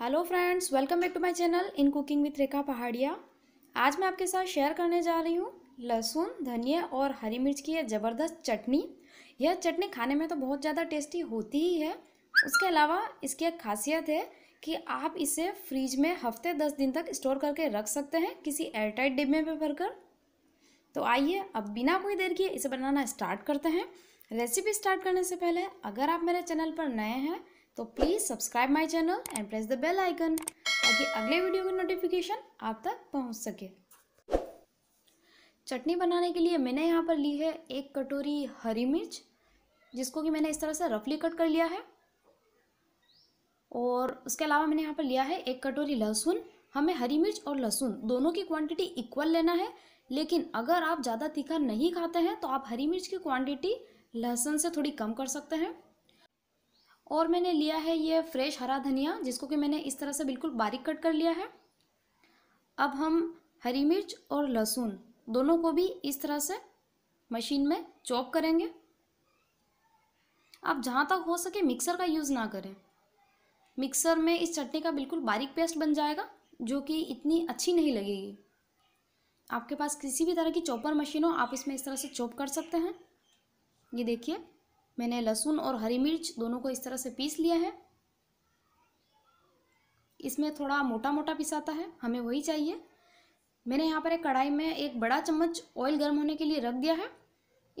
Hello friends welcome back to my channel in cooking with Rekha Pahadiya आज मैं आपके साथ शेयर करने जा रही हूँ लहसुन धनिया और हरी मिर्च की यह ज़बरदस्त चटनी यह चटनी खाने में तो बहुत ज़्यादा टेस्टी होती ही है उसके अलावा इसकी एक खासियत है कि आप इसे फ्रिज में हफ्ते दस दिन तक स्टोर करके रख सकते हैं किसी एयरटाइट डिब्बे में भरकर तो आइए अब बिना कोई देर किए इसे बनाना स्टार्ट करते हैं रेसिपी स्टार्ट करने से पहले अगर आप मेरे चैनल पर नए हैं तो please subscribe my channel and press the bell icon ताकि अगले वीडियो का नोटिफिकेशन आप तक पहुंच सके चटनी बनाने के लिए मैंने यहाँ पर ली है एक कटोरी हरी मिर्च जिसको कि मैंने इस तरह से रफली कट कर लिया है और उसके अलावा मैंने यहाँ पर लिया है एक कटोरी लहसुन हमें हरी मिर्च और लहसुन दोनों की क्वांटिटी इक्वल लेना है लेकिन अगर आप ज़्यादा तीखा नहीं खाते हैं तो आप हरी मिर्च की क्वांटिटी लहसुन से थोड़ी कम कर सकते हैं और मैंने लिया है ये फ्रेश हरा धनिया जिसको कि मैंने इस तरह से बिल्कुल बारीक कट कर लिया है अब हम हरी मिर्च और लहसुन दोनों को भी इस तरह से मशीन में चॉप करेंगे आप जहाँ तक हो सके मिक्सर का यूज़ ना करें मिक्सर में इस चटनी का बिल्कुल बारीक पेस्ट बन जाएगा जो कि इतनी अच्छी नहीं लगेगी आपके पास किसी भी तरह की चॉपर मशीन हो आप इसमें इस तरह से चॉप कर सकते हैं ये देखिए मैंने लहसुन और हरी मिर्च दोनों को इस तरह से पीस लिया है इसमें थोड़ा मोटा मोटा पिसाता है हमें वही चाहिए मैंने यहाँ पर एक कढ़ाई में एक बड़ा चम्मच ऑयल गर्म होने के लिए रख दिया है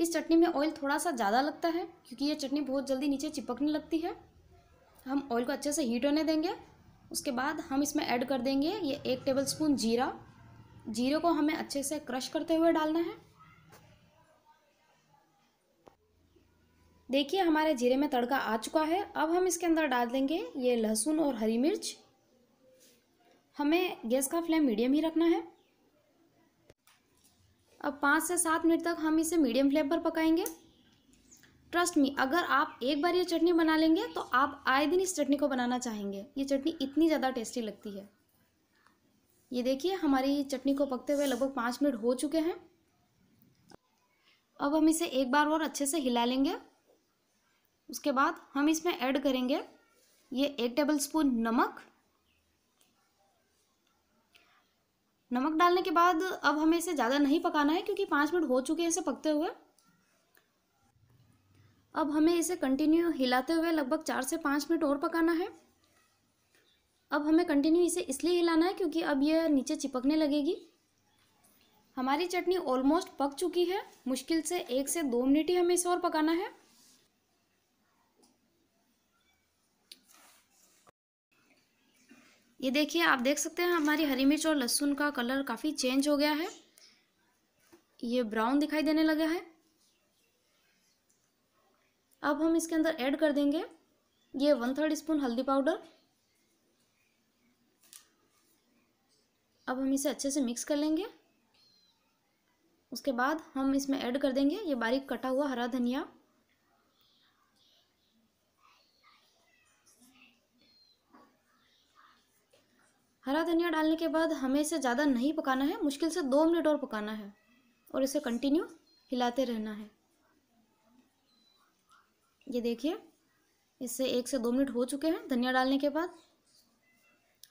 इस चटनी में ऑयल थोड़ा सा ज़्यादा लगता है क्योंकि ये चटनी बहुत जल्दी नीचे चिपकने लगती है हम ऑयल को अच्छे से हीट होने देंगे उसके बाद हम इसमें ऐड कर देंगे ये एक टेबल स्पून जीरा जीरे को हमें अच्छे से क्रश करते हुए डालना है देखिए हमारे जीरे में तड़का आ चुका है अब हम इसके अंदर डाल देंगे ये लहसुन और हरी मिर्च हमें गैस का फ्लेम मीडियम ही रखना है अब पाँच से सात मिनट तक हम इसे मीडियम फ्लेम पर पकाएंगे ट्रस्ट मी अगर आप एक बार ये चटनी बना लेंगे तो आप आए दिन इस चटनी को बनाना चाहेंगे ये चटनी इतनी ज़्यादा टेस्टी लगती है ये देखिए हमारी चटनी को पकते हुए लगभग पाँच मिनट हो चुके हैं अब हम इसे एक बार और अच्छे से हिला लेंगे उसके बाद हम इसमें ऐड करेंगे ये एक टेबलस्पून नमक नमक डालने के बाद अब हमें इसे ज़्यादा नहीं पकाना है क्योंकि पाँच मिनट हो चुके हैं इसे पकते हुए अब हमें इसे कंटिन्यू हिलाते हुए लगभग चार से पाँच मिनट और पकाना है अब हमें कंटिन्यू इसे इसलिए हिलाना है क्योंकि अब यह नीचे चिपकने लगेगी हमारी चटनी ऑलमोस्ट पक चुकी है मुश्किल से एक से दो मिनट ही हमें इसे और पकाना है ये देखिए आप देख सकते हैं हमारी हरी मिर्च और लहसुन का कलर काफ़ी चेंज हो गया है ये ब्राउन दिखाई देने लगा है अब हम इसके अंदर ऐड कर देंगे ये वन थर्ड स्पून हल्दी पाउडर अब हम इसे अच्छे से मिक्स कर लेंगे उसके बाद हम इसमें ऐड कर देंगे ये बारीक कटा हुआ हरा धनिया हरा धनिया डालने के बाद हमें इसे ज़्यादा नहीं पकाना है मुश्किल से दो मिनट और पकाना है और इसे कंटिन्यू हिलाते रहना है ये देखिए इससे एक से दो मिनट हो चुके हैं धनिया डालने के बाद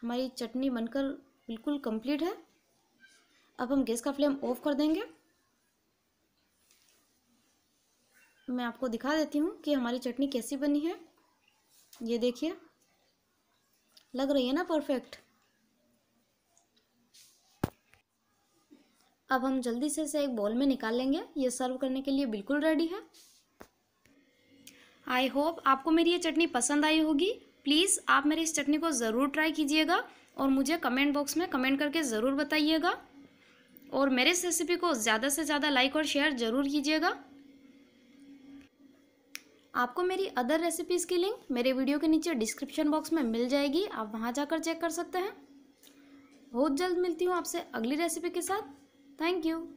हमारी चटनी बनकर बिल्कुल कंप्लीट है अब हम गैस का फ्लेम ऑफ कर देंगे मैं आपको दिखा देती हूँ कि हमारी चटनी कैसी बनी है ये देखिए लग रही है ना परफेक्ट अब हम जल्दी से इसे एक बॉल में निकाल लेंगे ये सर्व करने के लिए बिल्कुल रेडी है आई होप आपको मेरी ये चटनी पसंद आई होगी प्लीज़ आप मेरी इस चटनी को ज़रूर ट्राई कीजिएगा और मुझे कमेंट बॉक्स में कमेंट करके ज़रूर बताइएगा और मेरे इस रेसिपी को ज़्यादा से ज़्यादा लाइक और शेयर ज़रूर कीजिएगा आपको मेरी अदर रेसिपीज़ की लिंक मेरे वीडियो के नीचे डिस्क्रिप्शन बॉक्स में मिल जाएगी आप वहाँ जाकर चेक कर सकते हैं बहुत जल्द मिलती हूँ आपसे अगली रेसिपी के साथ Thank you.